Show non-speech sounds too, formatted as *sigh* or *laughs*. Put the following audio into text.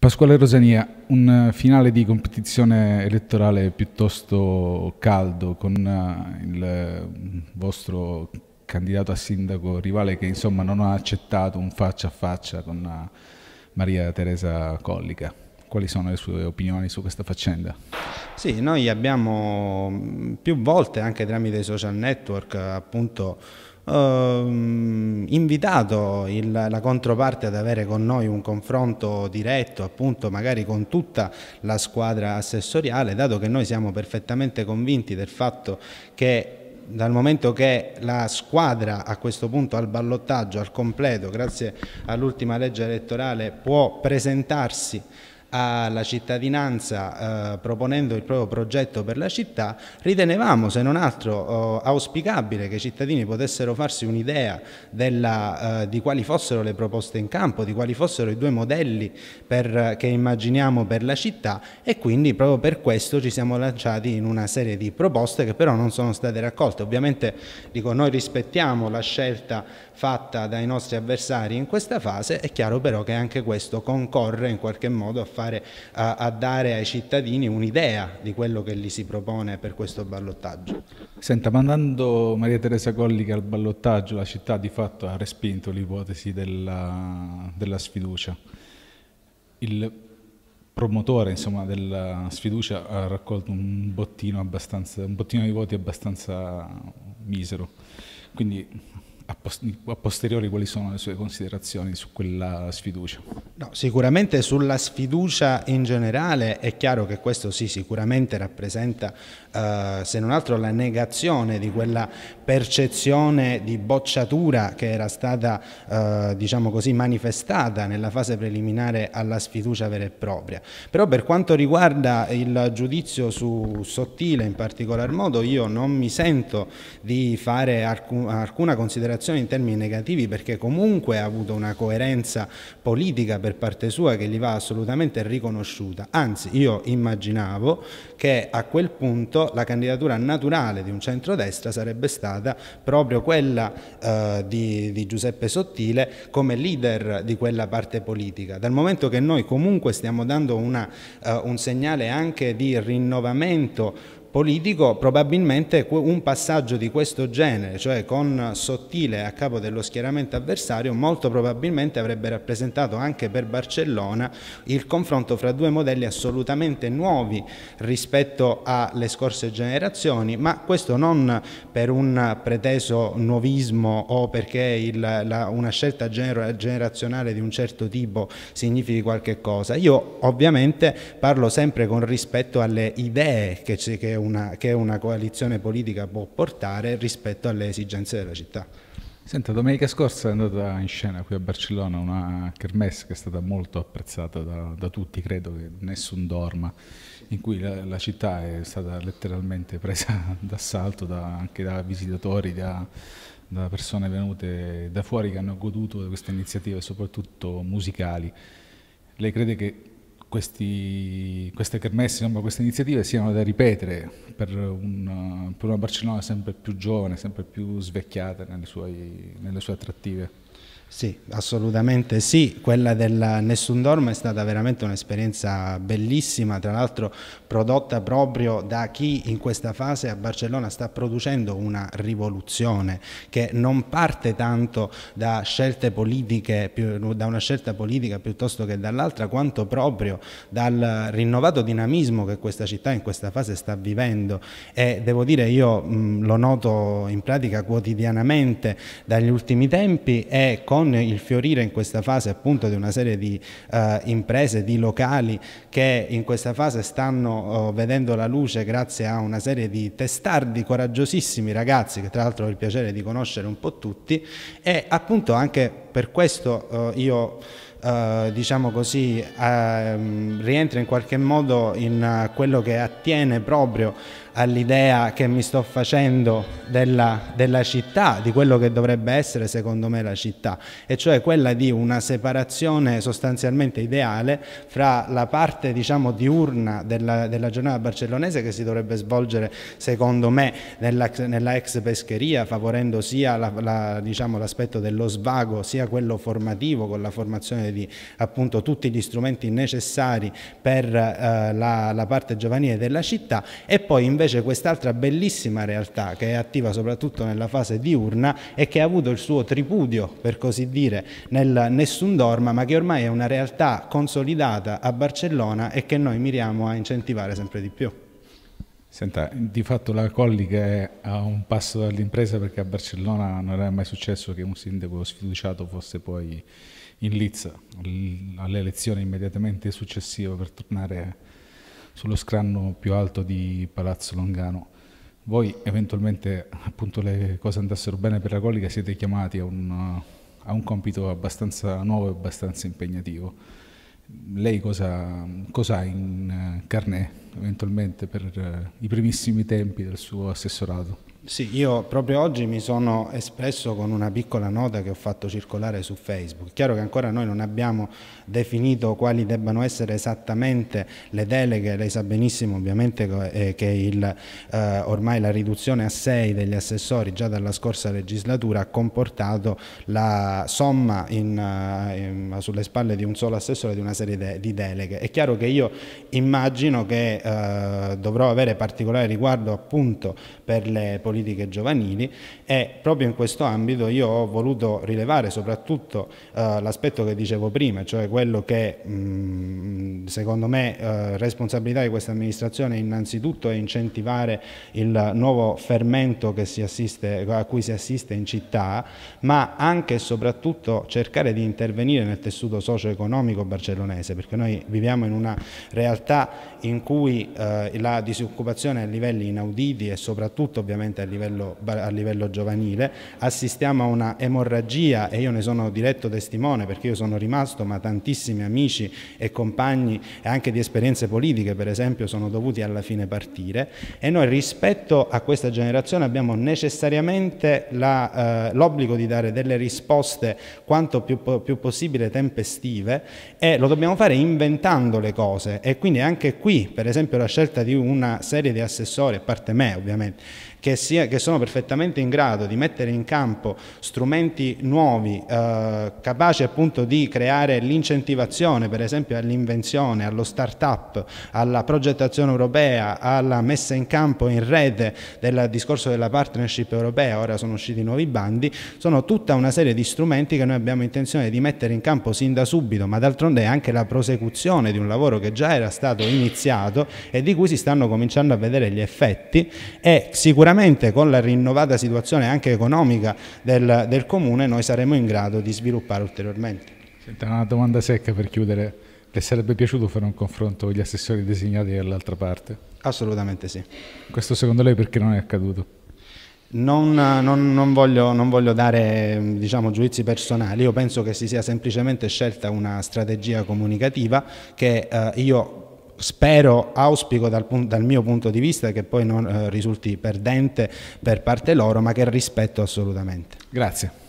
Pasquale Rosania, un eh, finale di competizione elettorale piuttosto caldo con eh, il eh, vostro candidato a sindaco rivale che insomma non ha accettato un faccia a faccia con Maria Teresa Collica. Quali sono le sue opinioni su questa faccenda? Sì, noi abbiamo mm, più volte anche tramite i social network appunto ehm, invitato il, la controparte ad avere con noi un confronto diretto, appunto magari con tutta la squadra assessoriale, dato che noi siamo perfettamente convinti del fatto che dal momento che la squadra a questo punto al ballottaggio al completo grazie all'ultima legge elettorale può presentarsi alla cittadinanza eh, proponendo il proprio progetto per la città, ritenevamo se non altro eh, auspicabile che i cittadini potessero farsi un'idea eh, di quali fossero le proposte in campo, di quali fossero i due modelli per, che immaginiamo per la città e quindi proprio per questo ci siamo lanciati in una serie di proposte che però non sono state raccolte. Ovviamente dico, noi rispettiamo la scelta fatta dai nostri avversari in questa fase, è chiaro però che anche questo concorre in qualche modo a fare, a, a dare ai cittadini un'idea di quello che gli si propone per questo ballottaggio. Senta, mandando Maria Teresa Colli al ballottaggio, la città di fatto ha respinto l'ipotesi della, della sfiducia. Il promotore insomma, della sfiducia ha raccolto un bottino, un bottino, di voti abbastanza misero. Quindi a posteriori quali sono le sue considerazioni su quella sfiducia? No, sicuramente sulla sfiducia in generale è chiaro che questo sì sicuramente rappresenta eh, se non altro la negazione di quella percezione di bocciatura che era stata eh, diciamo così manifestata nella fase preliminare alla sfiducia vera e propria. Però per quanto riguarda il giudizio su Sottile in particolar modo io non mi sento di fare alcun, alcuna considerazione dichiarazioni in termini negativi perché comunque ha avuto una coerenza politica per parte sua che gli va assolutamente riconosciuta. Anzi, io immaginavo che a quel punto la candidatura naturale di un centrodestra sarebbe stata proprio quella eh, di, di Giuseppe Sottile come leader di quella parte politica. Dal momento che noi comunque stiamo dando una, uh, un segnale anche di rinnovamento politico probabilmente un passaggio di questo genere, cioè con Sottile a capo dello schieramento avversario, molto probabilmente avrebbe rappresentato anche per Barcellona il confronto fra due modelli assolutamente nuovi rispetto alle scorse generazioni, ma questo non per un preteso nuovismo o perché il, la, una scelta generazionale di un certo tipo significhi qualche cosa. Io ovviamente parlo sempre con rispetto alle idee che, che una, che una coalizione politica può portare rispetto alle esigenze della città. Senta, domenica scorsa è andata in scena qui a Barcellona una kermesse che è stata molto apprezzata da, da tutti, credo che nessun dorma, in cui la, la città è stata letteralmente presa *laughs* d'assalto da, anche da visitatori, da, da persone venute da fuori che hanno goduto di queste iniziative, soprattutto musicali. Lei crede che questi, queste kermesse, insomma, queste iniziative siano da ripetere per, un, per, una Barcellona sempre più giovane, sempre più svecchiata nelle, suoi, nelle sue attrattive. Sì, assolutamente sì, quella del Nessun Dorma è stata veramente un'esperienza bellissima, tra l'altro prodotta proprio da chi in questa fase a Barcellona sta producendo una rivoluzione che non parte tanto da scelte politiche, da una scelta politica piuttosto che dall'altra, quanto proprio dal rinnovato dinamismo che questa città in questa fase sta vivendo e devo dire io mh, lo noto in pratica quotidianamente dagli ultimi tempi e con con il fiorire in questa fase appunto di una serie di eh, imprese, di locali che in questa fase stanno eh, vedendo la luce grazie a una serie di testardi coraggiosissimi ragazzi che tra l'altro ho il piacere di conoscere un po' tutti e appunto anche per questo oh, eh, io Uh, diciamo così, uh, ehm, rientra in qualche modo in uh, quello che attiene proprio all'idea che mi sto facendo della, della, città, di quello che dovrebbe essere secondo me la città, e cioè quella di una separazione sostanzialmente ideale fra la parte diciamo, diurna della, della, giornata barcellonese che si dovrebbe svolgere secondo me nella, nella ex pescheria, favorendo sia l'aspetto la, diciamo, dello svago, sia quello formativo con la formazione di appunto, tutti gli strumenti necessari per eh, la, la parte giovanile della città e poi invece invece quest'altra bellissima realtà che è attiva soprattutto nella fase diurna e che ha avuto il suo tripudio, per così dire, nel Nessun Dorma, ma che ormai è una realtà consolidata a Barcellona e che noi miriamo a incentivare sempre di più. Senta, di fatto la Collica è a un passo dall'impresa perché a Barcellona non era mai successo che un sindaco sfiduciato fosse poi in lizza all'elezione immediatamente successiva per tornare sullo scranno più alto di Palazzo Longano. Voi eventualmente, appunto, le cose andassero bene per la Collica, siete chiamati a un, a un compito abbastanza nuovo e abbastanza impegnativo. Lei cosa, cosa ha in eh, carnet eventualmente per eh, i primissimi tempi del suo assessorato? Sì, io proprio oggi mi sono espresso con una piccola nota che ho fatto circolare su Facebook. Chiaro che ancora noi non abbiamo definito quali debbano essere esattamente le deleghe, lei sa benissimo ovviamente eh, che il, eh, ormai la riduzione a sei degli assessori già dalla scorsa legislatura ha comportato la somma in, eh, in, sulle spalle di un solo assessore di una serie de, di deleghe. È chiaro che io immagino che eh, dovrò avere particolare riguardo appunto per le politiche giovanili e proprio in questo ambito io ho voluto rilevare soprattutto eh, l'aspetto che dicevo prima, cioè quello che mh, mm, secondo me eh, responsabilità di questa amministrazione innanzitutto è incentivare il nuovo fermento assiste, a cui si assiste in città, ma anche e soprattutto cercare di intervenire nel tessuto socio-economico barcellonese, perché noi viviamo in una realtà in cui eh, la disoccupazione è a livelli inauditi e soprattutto ovviamente specialmente a livello, a livello giovanile, assistiamo a una emorragia e io ne sono diretto testimone perché io sono rimasto, ma tantissimi amici e compagni e anche di esperienze politiche per esempio sono dovuti alla fine partire e noi rispetto a questa generazione abbiamo necessariamente eh, l'obbligo eh, di dare delle risposte quanto più, più possibile tempestive e lo dobbiamo fare inventando le cose e quindi anche qui per esempio la scelta di una serie di assessori, a parte me ovviamente, che, sia, che, sono perfettamente in grado di mettere in campo strumenti nuovi, eh, capaci appunto di creare l'incentivazione per esempio all'invenzione, allo start-up, alla progettazione europea, alla messa in campo in rete del discorso della partnership europea, ora sono usciti nuovi bandi, sono tutta una serie di strumenti che noi abbiamo intenzione di mettere in campo sin da subito, ma d'altronde è anche la prosecuzione di un lavoro che già era stato iniziato e di cui si stanno cominciando a vedere gli effetti e sicuramente sicuramente con la rinnovata situazione anche economica del, del comune noi saremo in grado di sviluppare ulteriormente. Senta, una domanda secca per chiudere. Le sarebbe piaciuto fare un confronto con gli assessori designati dall'altra parte? Assolutamente sì. Questo secondo lei perché non è accaduto? Non, non, non, voglio, non, voglio, dare diciamo, giudizi personali, io penso che si sia semplicemente scelta una strategia comunicativa che eh, io spero, auspico dal, dal, mio punto di vista che poi non eh, risulti perdente per parte loro, ma che rispetto assolutamente. Grazie.